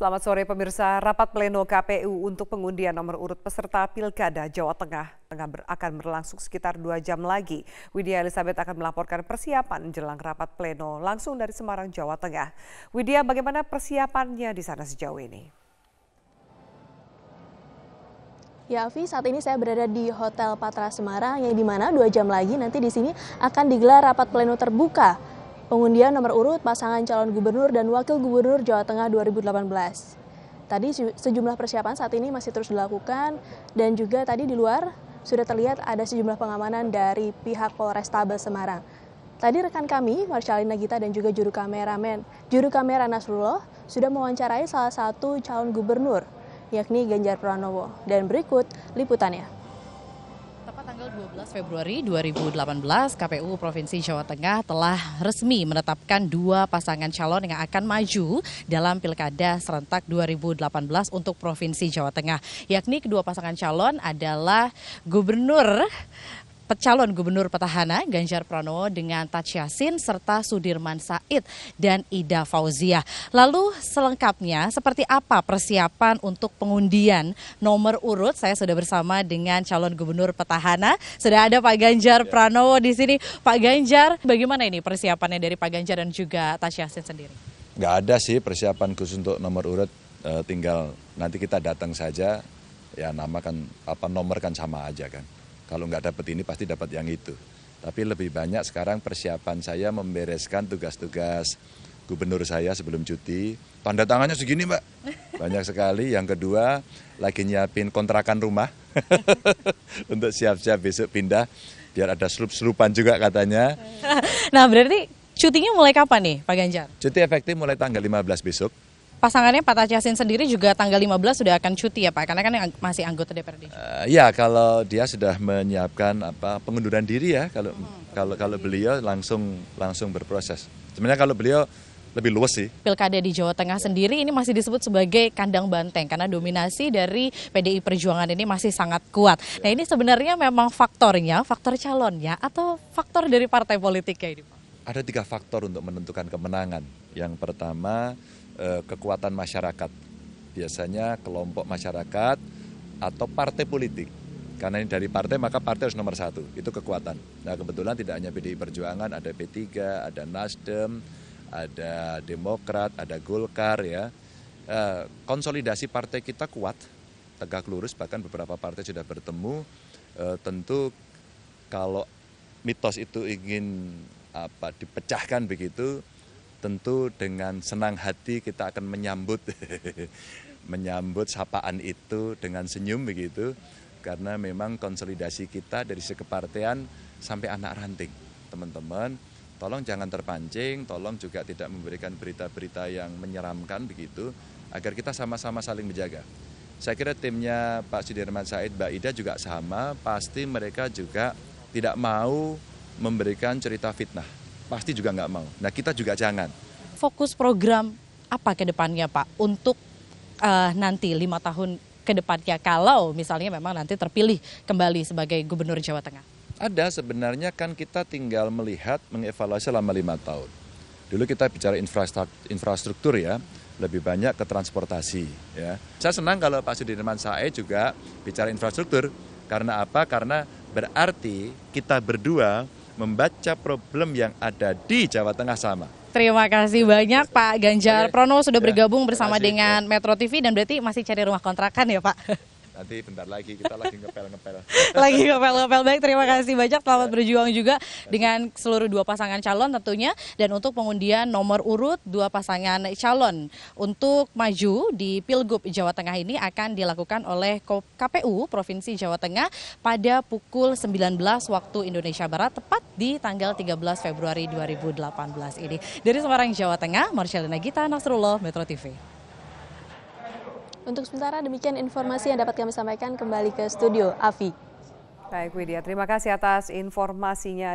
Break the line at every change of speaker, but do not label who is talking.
Selamat sore pemirsa, rapat pleno KPU untuk pengundian nomor urut peserta Pilkada Jawa Tengah tengah ber, akan berlangsung sekitar dua jam lagi. Widya Elizabeth akan melaporkan persiapan jelang rapat pleno langsung dari Semarang, Jawa Tengah. Widya, bagaimana persiapannya di sana sejauh ini?
Ya, Avi, saat ini saya berada di Hotel Patra Semarang yang dimana dua jam lagi nanti di sini akan digelar rapat pleno terbuka pengundian nomor urut pasangan calon gubernur dan wakil gubernur Jawa Tengah 2018. Tadi sejumlah persiapan saat ini masih terus dilakukan dan juga tadi di luar sudah terlihat ada sejumlah pengamanan dari pihak Polrestabes Semarang. Tadi rekan kami, Marshalina Gita dan juga juru kameramen, juru kamera Nasrullah sudah mewawancarai salah satu calon gubernur, yakni Ganjar Pranowo. Dan berikut liputannya.
12 Februari 2018, KPU Provinsi Jawa Tengah telah resmi menetapkan dua pasangan calon yang akan maju dalam Pilkada serentak 2018 untuk Provinsi Jawa Tengah. Yakni kedua pasangan calon adalah Gubernur calon gubernur petahana Ganjar Pranowo dengan Taj Yassin serta Sudirman Said dan Ida Fauzia. Lalu selengkapnya seperti apa persiapan untuk pengundian nomor urut? Saya sudah bersama dengan calon gubernur petahana. Sudah ada Pak Ganjar iya. Pranowo di sini. Pak Ganjar, bagaimana ini persiapannya dari Pak Ganjar dan juga Taj Yassin sendiri?
Gak ada sih persiapan khusus untuk nomor urut. Eh, tinggal nanti kita datang saja ya nama kan apa nomor kan sama aja kan kalau nggak dapat ini pasti dapat yang itu. Tapi lebih banyak sekarang persiapan saya membereskan tugas-tugas gubernur saya sebelum cuti. Tanda tangannya segini mbak, banyak sekali. Yang kedua lagi nyiapin kontrakan rumah untuk siap-siap besok pindah biar ada selup-selupan juga katanya.
Nah berarti cutinya mulai kapan nih Pak Ganjar?
Cuti efektif mulai tanggal 15 besok
pasangannya Pak Tajasin sendiri juga tanggal 15 sudah akan cuti ya Pak, karena kan masih anggota DPRD. Uh,
eh, ya kalau dia sudah menyiapkan apa pengunduran diri ya kalau hmm. kalau kalau beliau langsung langsung berproses. Sebenarnya kalau beliau lebih luas sih.
Pilkada di Jawa Tengah ya. sendiri ini masih disebut sebagai kandang banteng karena dominasi dari PDI Perjuangan ini masih sangat kuat. Nah ya. ini sebenarnya memang faktornya, faktor calonnya atau faktor dari partai politiknya ini Pak?
ada tiga faktor untuk menentukan kemenangan. Yang pertama, eh, kekuatan masyarakat. Biasanya kelompok masyarakat atau partai politik. Karena ini dari partai, maka partai harus nomor satu. Itu kekuatan. Nah, kebetulan tidak hanya PDI Perjuangan, ada P3, ada Nasdem, ada Demokrat, ada Golkar ya. Eh, konsolidasi partai kita kuat, tegak lurus, bahkan beberapa partai sudah bertemu. Eh, tentu kalau mitos itu ingin apa dipecahkan begitu tentu dengan senang hati kita akan menyambut menyambut sapaan itu dengan senyum begitu karena memang konsolidasi kita dari sekepartean sampai anak ranting teman-teman tolong jangan terpancing tolong juga tidak memberikan berita-berita yang menyeramkan begitu agar kita sama-sama saling menjaga saya kira timnya Pak Sudirman Said Mbak Ida juga sama pasti mereka juga tidak mau memberikan cerita fitnah. Pasti juga nggak mau. Nah kita juga jangan.
Fokus program apa ke depannya Pak untuk uh, nanti lima tahun ke depannya kalau misalnya memang nanti terpilih kembali sebagai Gubernur Jawa Tengah?
Ada sebenarnya kan kita tinggal melihat mengevaluasi selama lima tahun. Dulu kita bicara infrastruktur ya, lebih banyak ke transportasi. Ya. Saya senang kalau Pak Sudirman Said juga bicara infrastruktur. Karena apa? Karena berarti kita berdua membaca problem yang ada di Jawa Tengah sama.
Terima kasih banyak Pak Ganjar Pranowo sudah ya. bergabung bersama dengan Metro TV dan berarti masih cari rumah kontrakan ya Pak
nanti bentar lagi kita
lagi ngepel-ngepel.
lagi ngepel-ngepel.
Baik, terima kasih banyak. Selamat ya. berjuang juga dengan seluruh dua pasangan calon tentunya. Dan untuk pengundian nomor urut dua pasangan calon untuk maju di Pilgub Jawa Tengah ini akan dilakukan oleh KPU Provinsi Jawa Tengah pada pukul 19 waktu Indonesia Barat, tepat di tanggal 13 Februari 2018 ini. Dari Semarang, Jawa Tengah, Marcelina Gita, Nasrullah, Metro TV.
Untuk sementara demikian informasi yang dapat kami sampaikan kembali ke studio. Avi. Baik Widya, terima kasih atas informasinya.